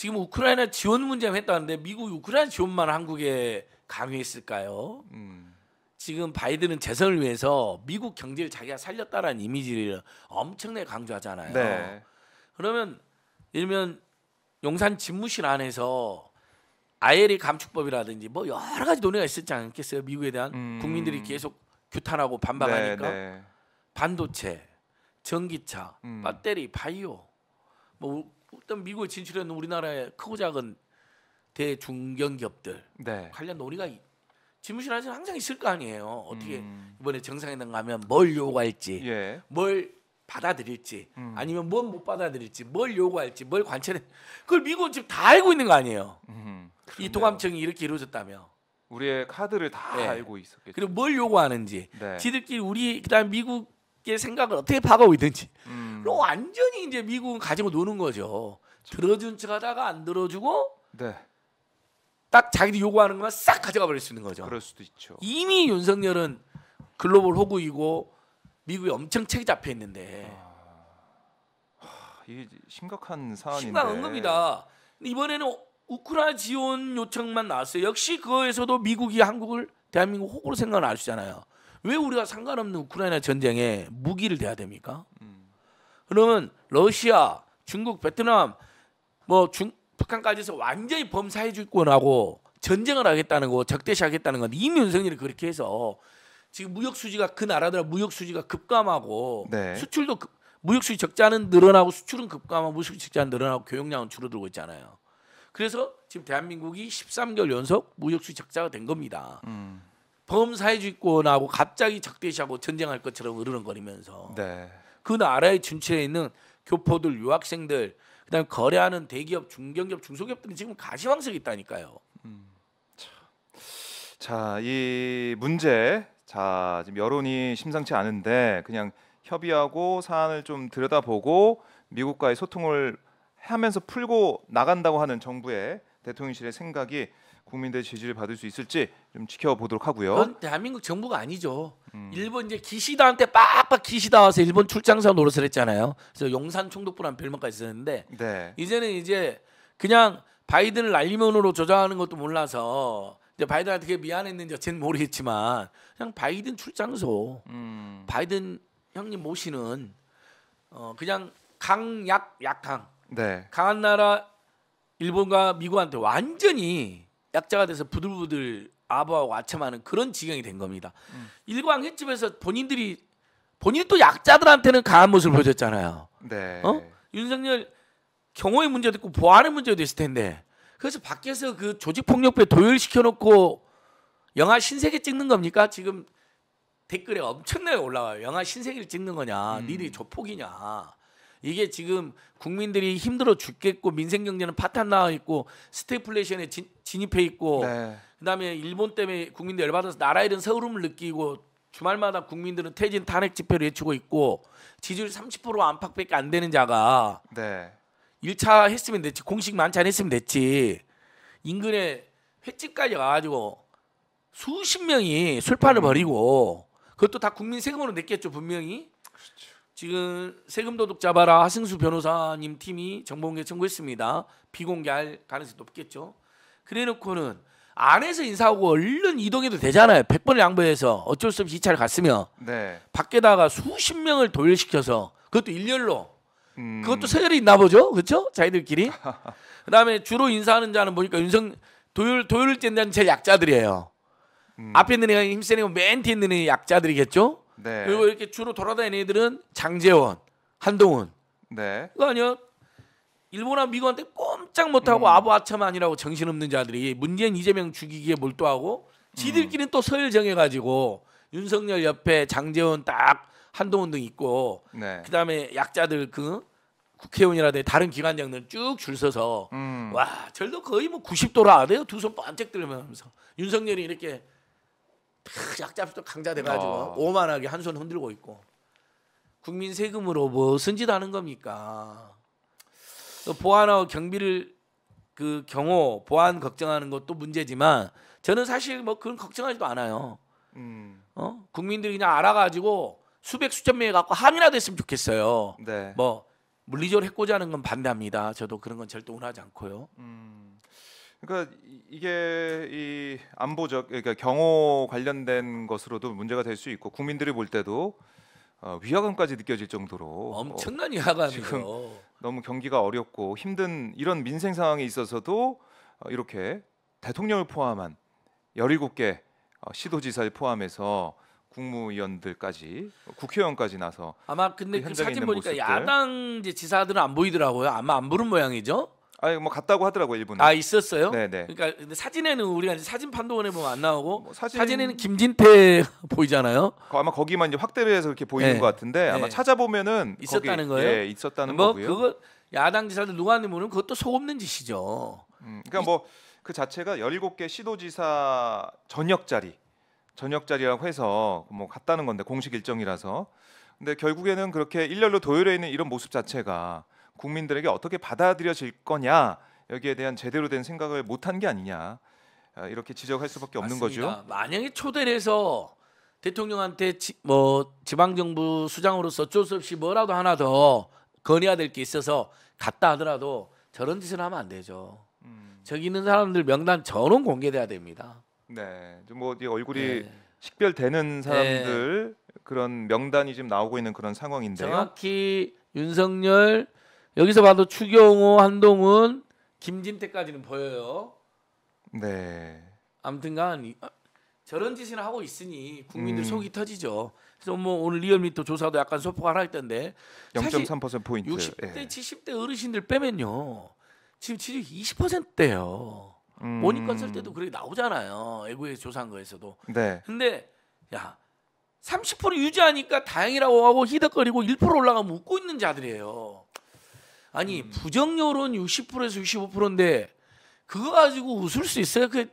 지금 우크라이나 지원 문제만 했다는데 미국 우크라이나 지원만 한국에 강요했을까요? 음. 지금 바이든은 재선을 위해서 미국 경제를 자기가 살렸다라는 이미지를 엄청나게 강조하잖아요. 네. 그러면 일면 용산 집무실 안에서 아예리 감축법이라든지 뭐 여러 가지 논의가 있었지 않겠어요? 미국에 대한 음. 국민들이 계속 규탄하고 반박하니까 네, 네. 반도체, 전기차, 음. 배터리, 바이오, 뭐 일단 미국에 진출했는 우리나라의 크고 작은 대중견기업들 네. 관련 논의가 지무실 안에서 항상 있을 거 아니에요. 어떻게 음. 이번에 정상회담 가면 뭘 요구할지, 예. 뭘 받아들일지, 음. 아니면 뭘 못 받아들일지, 뭘 요구할지, 뭘 관찰해. 그걸 미국은 지금 다 알고 있는 거 아니에요. 음. 이 동암청이 이렇게 이루어졌다며. 우리의 카드를 다 네. 알고 있었겠죠. 그리고 뭘 요구하는지, 네. 지들끼리 우리 그다음 미국의 생각을 어떻게 파고 있는지. 음. 로 음. 완전히 이제 미국은 가지고 노는 거죠. 들어준 척하다가 안 들어주고 네. 딱 자기들이 요구하는 것만 싹 가져가 버릴 수 있는 거죠. 그럴 수도 있죠. 이미 윤석열은 글로벌 호구이고 미국이 엄청 책이 잡혀 있는데 하, 아, 이게 심각한 사안인데. 심각한 겁니다. 이번에는 우크라 지원 요청만 나왔어요. 역시 그거에서도 미국이 한국을 대한민국 호구로 생각을 안 하시잖아요. 왜 우리가 상관없는 우크라이나 전쟁에 무기를 대야 됩니까? 음. 그러면 러시아, 중국, 베트남, 뭐 중, 북한까지 해서 완전히 범사회주권하고 전쟁을 하겠다는 거, 적대시하겠다는 건 이미 윤석열이 그렇게 해서 지금 무역 수지가 그 나라들 무역 수지가 급감하고 네. 수출도 급, 무역 수지 적자는 늘어나고 수출은 급감하고 무역 수지 적자는 늘어나고 교역량은 줄어들고 있잖아요. 그래서 지금 대한민국이 13개월 연속 무역 수지 적자가 된 겁니다. 음. 범사회주권하고 갑자기 적대시하고 전쟁할 것처럼 으르렁거리면서 네. 그 나라의 진출에 있는 교포들, 유학생들, 그다음 거래하는 대기업, 중견기업, 중소기업들은 지금 가시황색이 있다니까요. 음, 자, 이 문제, 자 지금 여론이 심상치 않은데 그냥 협의하고 사안을 좀 들여다보고 미국과의 소통을 하면서 풀고 나간다고 하는 정부의 대통령실의 생각이 국민들의 지지를 받을 수 있을지 좀 지켜보도록 하고요. 그건 대한민국 정부가 아니죠. 음. 일본 이제 기시다한테 빡빡 기시다 와서 일본 출장사 노릇을 했잖아요. 그래서 용산 총독부라는 별명까지 쓰는데 네. 이제는 이제 그냥 바이든을 날리면으로 조장하는 것도 몰라서 이제 바이든한테 그게 미안했는지 어쨌 모르겠지만 그냥 바이든 출장소 음. 바이든 형님 모시는 어 그냥 강약 약강 네. 강한 나라 일본과 미국한테 완전히 약자가 돼서 부들부들 아부하고 아첨하는 그런 지경이 된 겁니다. 음. 일광 횟집에서 본인들이 본인 또 약자들한테는 강한 모습을 보여줬잖아요. 네. 어? 윤석열 경호의 문제도 있고 보안의 문제도 있을 텐데 그래서 밖에서 그 조직폭력배 도열시켜놓고 영화 신세계 찍는 겁니까? 지금 댓글에 엄청나게 올라와요. 영화 신세계를 찍는 거냐? 음. 니들이 조폭이냐? 이게 지금 국민들이 힘들어 죽겠고 민생 경제는 파탄 나와 있고 스테플레이션에 진, 입해 있고 네. 그다음에 일본 때문에 국민들 열받아서 나라 잃은 서울음을 느끼고 주말마다 국민들은 퇴진 탄핵 집회를 외치고 있고 지지율 30% 안팎밖에 안 되는 자가 네. 1차 했으면 됐지 공식 만찬 했으면 됐지 인근에 횟집까지 와가지고 수십 명이 술판을 벌이고 음. 그것도 다 국민 세금으로 냈겠죠 분명히 지금 세금 도둑 잡아라 하승수 변호사님 팀이 정보공개 청구했습니다. 비공개할 가능성이 높겠죠. 그래놓고는 안에서 인사하고 얼른 이동해도 되잖아요. 100번을 양보해서 어쩔 수 없이 이 차를 갔으면 네. 밖에다가 수십 명을 도열시켜서 그것도 일렬로 음. 그것도 서열이 있나 보죠. 그렇죠? 자기들끼리. 그다음에 주로 인사하는 자는 보니까 윤석 도열 도율 젠다는 제일 약자들이에요. 음. 앞에 있는 애가 힘세는 맨 뒤에 있는 애 약자들이겠죠. 네. 그리고 이렇게 주로 돌아다니는 애들은 장재원, 한동훈. 네. 그거 아니야? 일본과 미국한테 꼼짝 못하고 음. 아부아차만이라고 정신없는 자들이 문재인 이재명 죽이기에 몰두하고 지들끼리 음. 또 서열 정해가지고 윤석열 옆에 장재원 딱 한동훈 등 있고 네. 그다음에 약자들 그 국회의원이라든지 다른 기관장들 쭉 줄 서서 음. 와 절도 거의 뭐 90도라 돼요 두손 번쩍 들면서 윤석열이 이렇게 약잡도 강자 돼가지고 어. 오만하게 한 손 흔들고 있고 국민 세금으로 무슨 짓 하는 겁니까? 보안하고 경비를 그 경호 보안 걱정하는 것도 문제지만 저는 사실 뭐 그런 걱정하지도 않아요. 음. 어? 국민들이 그냥 알아가지고 수백 수천 명이 갖고 합의나 됐으면 좋겠어요. 네. 뭐 물리적으로 해코지하는 건 반대합니다. 저도 그런 건 절대 원하지 않고요. 음. 그러니까 이게 이 안보적 그러니까 경호 관련된 것으로도 문제가 될 수 있고 국민들이 볼 때도 어, 위화감까지 느껴질 정도로 엄청난 위화감이죠. 지 너무 경기가 어렵고 힘든 이런 민생 상황에 있어서도 어, 이렇게 대통령을 포함한 17개 어, 시도지사를 포함해서 국무위원들까지 국회의원까지 나서 아마 근데 그, 그 사진 보니까 모습들. 야당 지사들은 안 보이더라고요. 아마 안 보는 모양이죠. 아니 뭐 갔다고 하더라고요 일본에. 아 있었어요? 네네. 네. 그러니까 근데 사진에는 우리가 이제 사진 판도원에 보면 안 나오고 뭐 사진... 사진에는 김진태 보이잖아요. 아마 거기만 이제 확대를 해서 이렇게 보이는 네. 것 같은데 아마 네. 찾아보면은 있었다는 거기, 거예요. 예, 있었다는 뭐 거고요. 그거 야당 지사들 누가 하는지 모르면 그것도 속없는 짓이죠. 음, 그러니까 뭐 그 자체가 17개 시도지사 전역자리 전역자리라고 해서 뭐 갔다는 건데 공식 일정이라서 근데 결국에는 그렇게 일렬로 도열해 있는 이런 모습 자체가 국민들에게 어떻게 받아들여질 거냐 여기에 대한 제대로 된 생각을 못한 게 아니냐 아, 이렇게 지적할 수밖에 없는 맞습니다. 거죠. 만약에 초대 해서 대통령한테 지, 뭐 지방정부 수장으로서 어쩔 수 없이 뭐라도 하나 더 건의해야 될 게 있어서 갔다 하더라도 저런 짓을 하면 안 되죠. 음. 저기 있는 사람들 명단 전원 공개돼야 됩니다. 네, 뭐 얼굴이 네. 식별되는 네. 사람들 네. 그런 명단이 지금 나오고 있는 그런 상황인데요. 정확히 윤석열 여기서 봐도 추경호, 한동훈, 김진태까지는 보여요. 네. 아무튼간 아, 저런 짓이나 하고 있으니 국민들 음. 속이 터지죠. 그래서 뭐 오늘 리얼미터 조사도 약간 소폭을 하나 했던데 0.3% 포인트. 60대, 예. 70대 어르신들 빼면요. 지금 지지 20%대요. 음. 모닝 쓸 때도 그렇게 나오잖아요. 애국의 조사한 거에서도. 네. 근데 야30% 유지하니까 다행이라고 하고 히덕거리고 1% 올라가면 웃고 있는 자들이에요. 아니 음. 부정 여론 60%에서 65%인데 그거 가지고 웃을 수 있어요? 그게,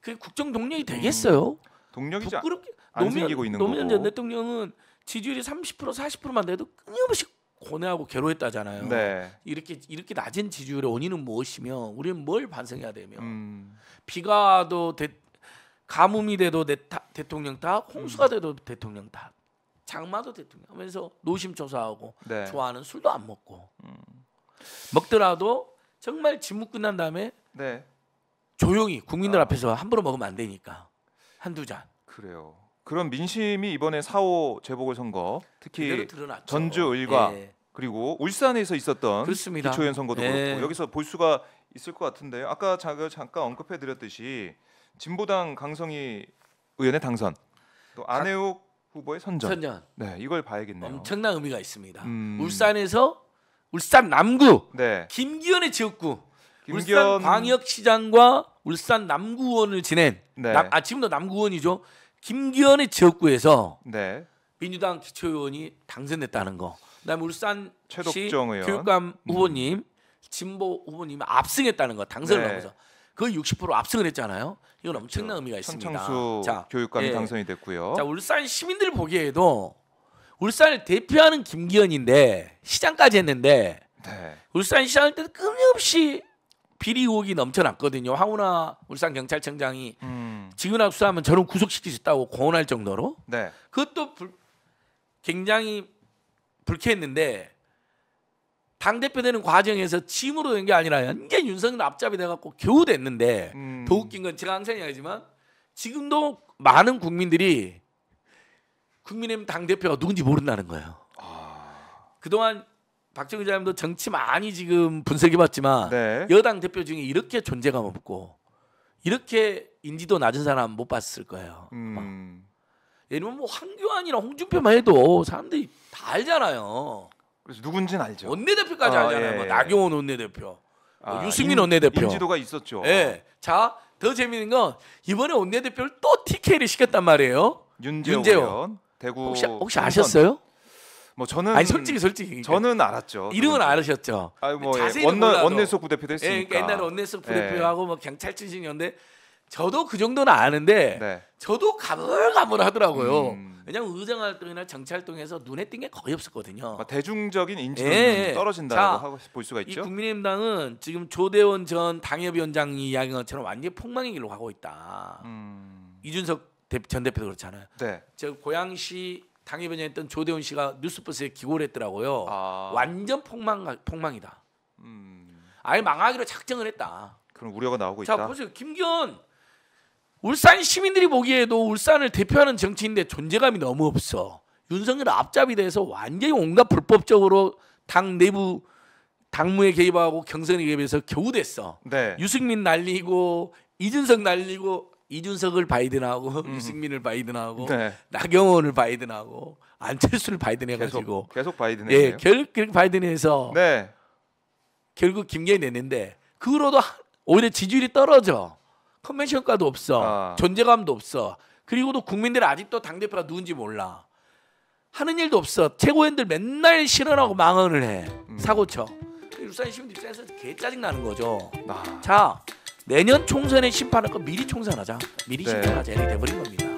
그게 국정 동력이 음. 되겠어요? 음. 동력이 부끄럽게 안 노무현, 생기고 있는 노무현 전 대통령은 지지율이 30% 40%만 돼도 끊임없이 고뇌하고 괴로했다잖아요. 네. 이렇게 이렇게 낮은 지지율의 원인은 무엇이며 우리는 뭘 반성해야 되며 음. 비가 도 대, 가뭄이 돼도 내 대통령 탓, 홍수가 음. 돼도 대통령 탓. 장마도 대통령 하면서 노심초사하고 네. 좋아하는 술도 안 먹고 음. 먹더라도 정말 직무 끝난 다음에 네. 조용히 국민들 아. 앞에서 함부로 먹으면 안 되니까 한두 잔 그래요. 그런 민심이 이번에 4호 재보궐선거 특히 전주 의과 예. 그리고 울산에서 있었던 그렇습니다. 기초연 선거도 예. 그렇고 여기서 볼 수가 있을 것 같은데요. 아까 제가 잠깐 언급해 드렸듯이 진보당 강성희 의원의 당선 또 안혜욱 후보의 선전. 선전. 네, 이걸 봐야겠네요. 엄청난 의미가 있습니다. 음... 울산에서 울산 남구, 네. 김기현의 지역구, 김기현... 울산 광역시장과 울산 남구원을 지낸, 네. 남, 아 지금도 남구원이죠. 김기현의 지역구에서 네. 민주당 기초의원이 당선됐다는 거. 그다음에 울산 최덕정 의원, 교육감 음. 후보님, 음. 진보 후보님 압승했다는 거, 당선을 네. 넘어서 그60% 압승을 했잖아요. 이건 엄청난 그렇죠. 의미가 있습니다. 청창수 자, 교육감이 예. 당선이 됐고요. 자 울산 시민들 보기에도 울산을 대표하는 김기현인데 시장까지 했는데 네. 울산 시장 때도 끊임없이 비리 의혹이 넘쳐났거든요. 황운하 울산 경찰청장이 음. 지근학 수하면 저런 구속시킬 수 있다고 고언할 정도로 네. 그것도 불, 굉장히 불쾌했는데 당대표 되는 과정에서 짐으로 된 게 아니라 이제 윤석열 앞잡이 돼갖고 겨우 됐는데 음. 더 웃긴 건 제가 항상 이야기하지만 지금도 많은 국민들이 국민의힘 당대표가 누군지 모른다는 거예요. 아... 그동안 박정희 장님도 정치 많이 지금 분석해봤지만 네. 여당 대표 중에 이렇게 존재감 없고 이렇게 인지도 낮은 사람 못 봤을 거예요. 음. 예를 들면 뭐 황교안이나 홍준표만 해도 사람들이 다 알잖아요. 그래서 누군진 알죠. 원내대표까지 아, 알잖아요. 예, 뭐 예. 나경원 원내대표, 뭐 아, 유승민 원내대표. 인지도가 있었죠. 예. 자, 더재미는건 이번에 원내대표를 또 TK를 시켰단 말이에요. 윤재원, 대구 혹시, 혹시 아셨어요? 뭐 저는 아니 솔직히 솔직히 그러니까. 저는 알았죠. 이름은 알으셨죠. 아뭐 예, 원내 원내소 부대표도 으니까 예, 그러니까 옛날에 원내소 부대표하고 예. 뭐 경찰 출신이었는데 저도 그 정도는 아는데 네. 저도 가물가물 하더라고요. 음. 왜냐하면 의정 활동이나 정치 활동에서 눈에 띈 게 거의 없었거든요. 대중적인 인지도 네. 예, 예. 떨어진다고 자, 하고 볼 수가 있죠. 이 국민의힘당은 지금 조대원 전 당협위원장이 야기 것처럼 완전히 폭망의 길로 가고 있다. 음. 이준석 대, 전 대표도 그렇잖아요. 네. 저 고양시 당협위원장했던 조대원 씨가 뉴스버스에 기고를 했더라고요. 아. 완전 폭망 폭망이다. 음. 아예 망하기로 작정을 했다. 그런 우려가 나오고 자, 있다. 자 보세요, 김기현 울산 시민들이 보기에도 울산을 대표하는 정치인데 존재감이 너무 없어. 윤석열 앞잡이 돼서 완전히 온갖 불법적으로 당 내부 당무에 개입하고 경선에 개입해서 겨우 됐어. 네. 유승민 날리고 이준석 날리고 이준석을 바이든하고 음. 유승민을 바이든하고 네. 나경원을 바이든하고 안철수를 바이든해가지고 계속, 계속 바이든 예, 결, 결국 바이든해서 네. 결국 김경희 냈는데 그로도 오히려 지지율이 떨어져. 컨벤션가도 없어. 아. 존재감도 없어. 그리고도 국민들은 아직도 당 대표가 누군지 몰라. 하는 일도 없어. 최고위원들 맨날 실언하고 망언을 해. 음. 사고 쳐. 그 울산 시민 입장에서 개 짜증 나는 거죠. 아. 자 내년 총선에 심판할 거 미리 총선하자. 미리 네. 심판하자. 이렇게 돼버린 겁니다.